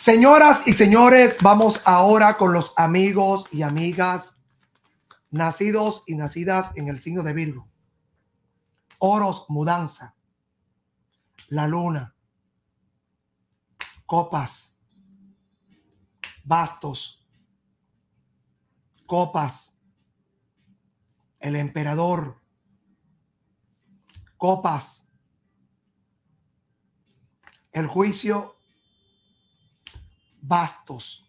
Señoras y señores, vamos ahora con los amigos y amigas nacidos y nacidas en el signo de Virgo. Oros, mudanza, la luna, copas, bastos, copas, el emperador, copas, el juicio vastos.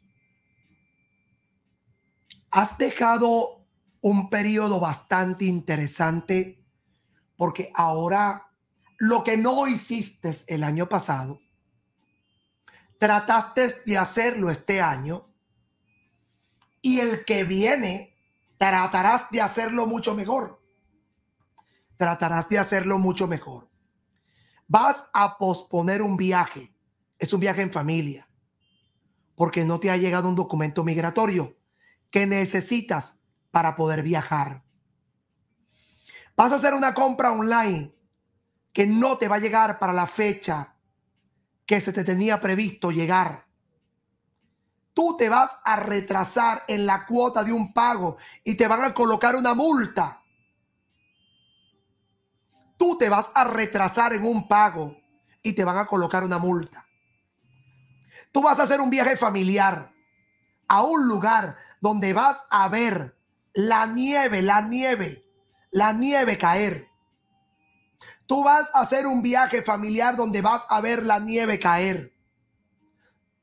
Has dejado un periodo bastante interesante porque ahora lo que no hiciste el año pasado, trataste de hacerlo este año y el que viene tratarás de hacerlo mucho mejor. Tratarás de hacerlo mucho mejor. Vas a posponer un viaje. Es un viaje en familia porque no te ha llegado un documento migratorio que necesitas para poder viajar. Vas a hacer una compra online que no te va a llegar para la fecha que se te tenía previsto llegar. Tú te vas a retrasar en la cuota de un pago y te van a colocar una multa. Tú te vas a retrasar en un pago y te van a colocar una multa. Tú vas a hacer un viaje familiar a un lugar donde vas a ver la nieve, la nieve, la nieve caer. Tú vas a hacer un viaje familiar donde vas a ver la nieve caer.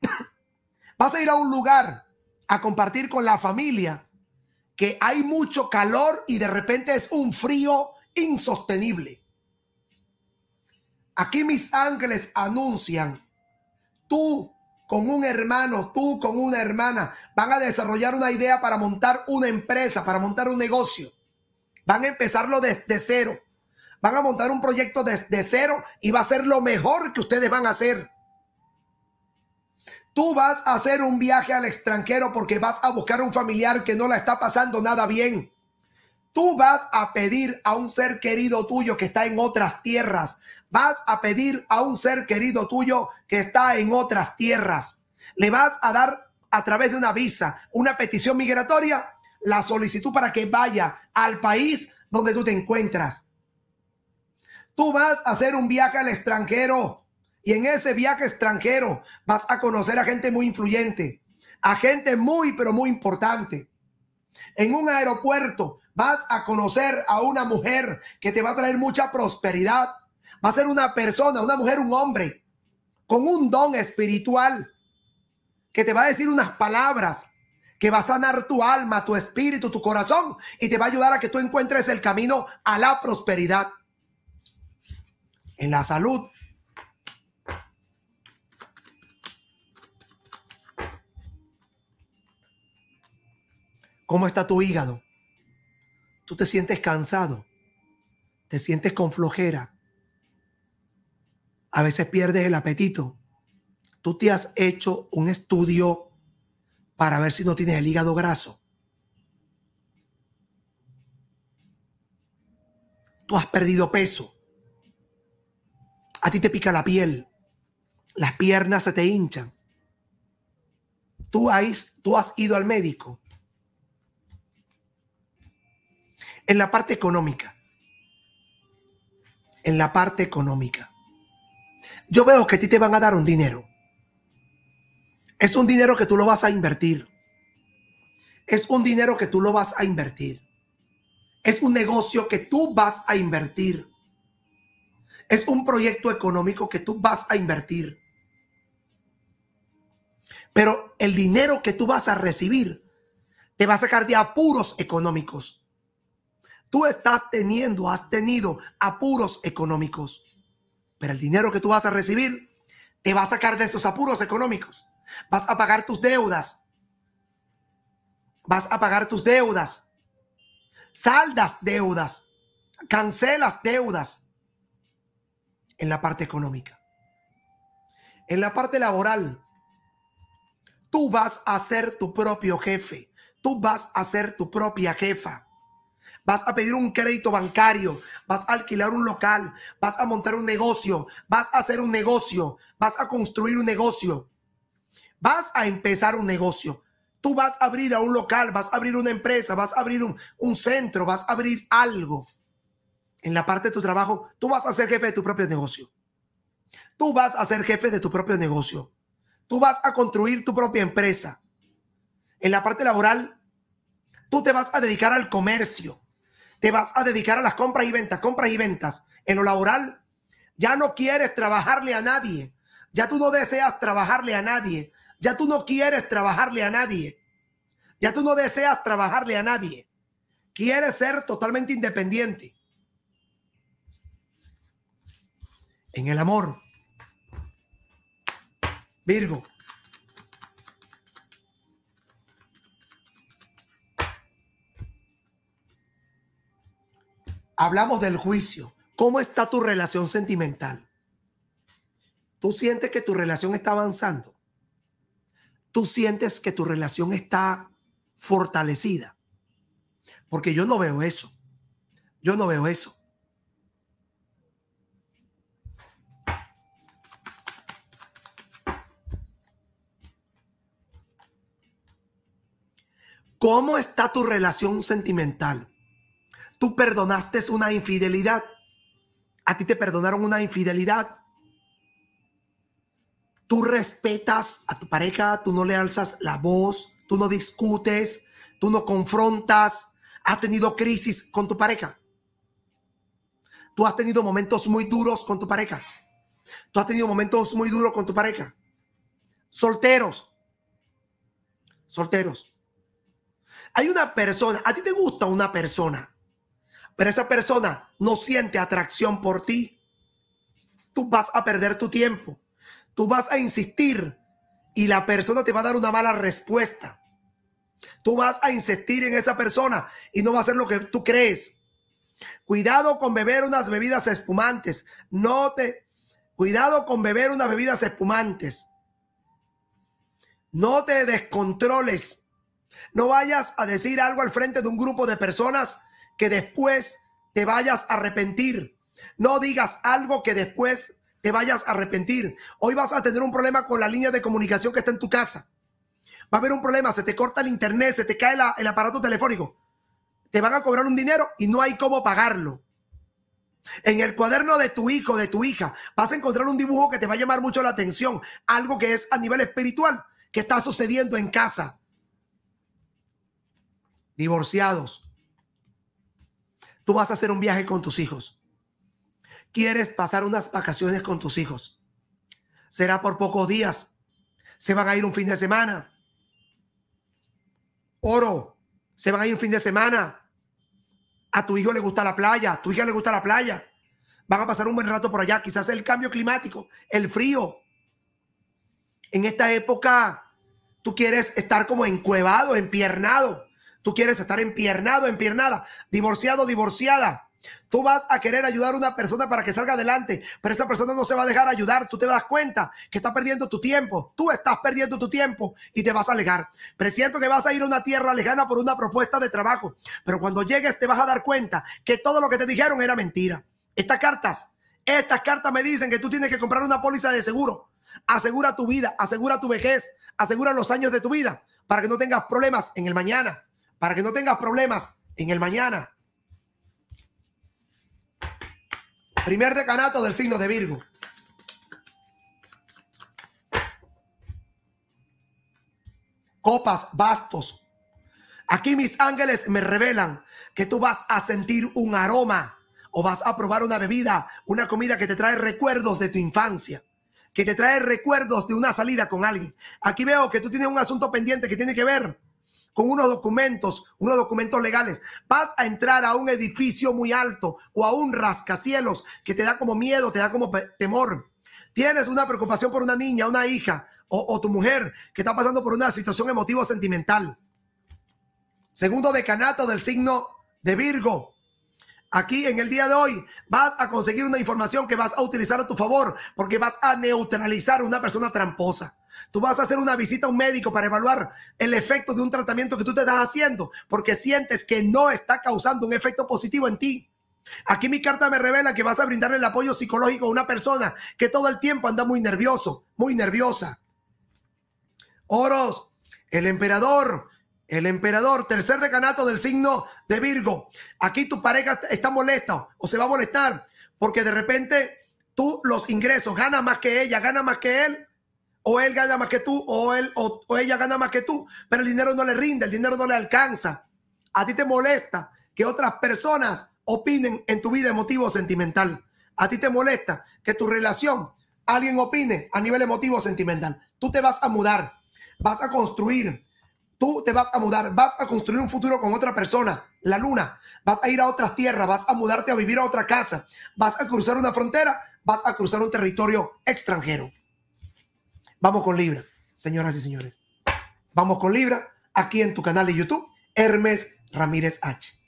vas a ir a un lugar a compartir con la familia que hay mucho calor y de repente es un frío insostenible. Aquí mis ángeles anuncian, tú con un hermano, tú con una hermana, van a desarrollar una idea para montar una empresa, para montar un negocio. Van a empezarlo desde cero. Van a montar un proyecto desde cero y va a ser lo mejor que ustedes van a hacer. Tú vas a hacer un viaje al extranjero porque vas a buscar a un familiar que no la está pasando nada bien. Tú vas a pedir a un ser querido tuyo que está en otras tierras Vas a pedir a un ser querido tuyo que está en otras tierras. Le vas a dar a través de una visa, una petición migratoria, la solicitud para que vaya al país donde tú te encuentras. Tú vas a hacer un viaje al extranjero y en ese viaje extranjero vas a conocer a gente muy influyente, a gente muy, pero muy importante. En un aeropuerto vas a conocer a una mujer que te va a traer mucha prosperidad va a ser una persona, una mujer, un hombre, con un don espiritual, que te va a decir unas palabras, que va a sanar tu alma, tu espíritu, tu corazón, y te va a ayudar a que tú encuentres el camino a la prosperidad. En la salud. ¿Cómo está tu hígado? ¿Tú te sientes cansado? ¿Te sientes con flojera? a veces pierdes el apetito. Tú te has hecho un estudio para ver si no tienes el hígado graso. Tú has perdido peso. A ti te pica la piel. Las piernas se te hinchan. Tú has, tú has ido al médico. En la parte económica. En la parte económica yo veo que a ti te van a dar un dinero. Es un dinero que tú lo vas a invertir. Es un dinero que tú lo vas a invertir. Es un negocio que tú vas a invertir. Es un proyecto económico que tú vas a invertir. Pero el dinero que tú vas a recibir te va a sacar de apuros económicos. Tú estás teniendo, has tenido apuros económicos. Pero el dinero que tú vas a recibir te va a sacar de esos apuros económicos. Vas a pagar tus deudas. Vas a pagar tus deudas. Saldas deudas. Cancelas deudas. En la parte económica. En la parte laboral. Tú vas a ser tu propio jefe. Tú vas a ser tu propia jefa vas a pedir un crédito bancario, vas a alquilar un local, vas a montar un negocio, vas a hacer un negocio, vas a construir un negocio, vas a empezar un negocio. Tú vas a abrir a un local, vas a abrir una empresa, vas a abrir un, centro, vas a abrir algo. En la parte de tu trabajo, tú vas a ser jefe de tu propio negocio. Tú vas a ser jefe de tu propio negocio. Tú vas a construir tu propia empresa. En la parte laboral, tú te vas a dedicar al comercio te vas a dedicar a las compras y ventas, compras y ventas. En lo laboral, ya no quieres trabajarle a nadie. Ya tú no deseas trabajarle a nadie. Ya tú no quieres trabajarle a nadie. Ya tú no deseas trabajarle a nadie. Quieres ser totalmente independiente. En el amor. Virgo. hablamos del juicio. ¿Cómo está tu relación sentimental? ¿Tú sientes que tu relación está avanzando? ¿Tú sientes que tu relación está fortalecida? Porque yo no veo eso. Yo no veo eso. ¿Cómo está tu relación sentimental? tú perdonaste una infidelidad. A ti te perdonaron una infidelidad. Tú respetas a tu pareja, tú no le alzas la voz, tú no discutes, tú no confrontas. Has tenido crisis con tu pareja. Tú has tenido momentos muy duros con tu pareja. Tú has tenido momentos muy duros con tu pareja. Solteros. Solteros. Hay una persona, a ti te gusta una persona pero esa persona no siente atracción por ti, tú vas a perder tu tiempo, tú vas a insistir y la persona te va a dar una mala respuesta. Tú vas a insistir en esa persona y no va a ser lo que tú crees. Cuidado con beber unas bebidas espumantes. No te cuidado con beber unas bebidas espumantes. No te descontroles. No vayas a decir algo al frente de un grupo de personas que después te vayas a arrepentir. No digas algo que después te vayas a arrepentir. Hoy vas a tener un problema con la línea de comunicación que está en tu casa. Va a haber un problema, se te corta el internet, se te cae el aparato telefónico. Te van a cobrar un dinero y no hay cómo pagarlo. En el cuaderno de tu hijo, de tu hija, vas a encontrar un dibujo que te va a llamar mucho la atención, algo que es a nivel espiritual, que está sucediendo en casa. Divorciados, Tú vas a hacer un viaje con tus hijos. Quieres pasar unas vacaciones con tus hijos. Será por pocos días. Se van a ir un fin de semana. Oro. Se van a ir un fin de semana. A tu hijo le gusta la playa. A tu hija le gusta la playa. Van a pasar un buen rato por allá. Quizás el cambio climático, el frío. En esta época, tú quieres estar como encuevado, empiernado Tú quieres estar empiernado, empiernada, divorciado, divorciada. Tú vas a querer ayudar a una persona para que salga adelante, pero esa persona no se va a dejar ayudar. Tú te das cuenta que estás perdiendo tu tiempo. Tú estás perdiendo tu tiempo y te vas a alejar. Presiento que vas a ir a una tierra lejana por una propuesta de trabajo, pero cuando llegues te vas a dar cuenta que todo lo que te dijeron era mentira. Estas cartas, estas cartas me dicen que tú tienes que comprar una póliza de seguro. Asegura tu vida, asegura tu vejez, asegura los años de tu vida para que no tengas problemas en el mañana para que no tengas problemas en el mañana. Primer decanato del signo de Virgo. Copas, bastos. Aquí mis ángeles me revelan que tú vas a sentir un aroma o vas a probar una bebida, una comida que te trae recuerdos de tu infancia, que te trae recuerdos de una salida con alguien. Aquí veo que tú tienes un asunto pendiente que tiene que ver con unos documentos, unos documentos legales. Vas a entrar a un edificio muy alto o a un rascacielos que te da como miedo, te da como temor. Tienes una preocupación por una niña, una hija o, tu mujer que está pasando por una situación emotiva, sentimental. Segundo decanato del signo de Virgo. Aquí en el día de hoy vas a conseguir una información que vas a utilizar a tu favor porque vas a neutralizar a una persona tramposa. Tú vas a hacer una visita a un médico para evaluar el efecto de un tratamiento que tú te estás haciendo porque sientes que no está causando un efecto positivo en ti. Aquí mi carta me revela que vas a brindar el apoyo psicológico a una persona que todo el tiempo anda muy nervioso, muy nerviosa. Oros, el emperador, el emperador, tercer decanato del signo de Virgo. Aquí tu pareja está molesta o se va a molestar porque de repente tú los ingresos ganas más que ella, gana más que él o él gana más que tú, o él o, ella gana más que tú, pero el dinero no le rinde, el dinero no le alcanza. A ti te molesta que otras personas opinen en tu vida emotivo sentimental. A ti te molesta que tu relación alguien opine a nivel emotivo sentimental. Tú te vas a mudar, vas a construir, tú te vas a mudar, vas a construir un futuro con otra persona, la luna, vas a ir a otras tierras, vas a mudarte a vivir a otra casa, vas a cruzar una frontera, vas a cruzar un territorio extranjero. Vamos con Libra, señoras y señores. Vamos con Libra aquí en tu canal de YouTube, Hermes Ramírez H.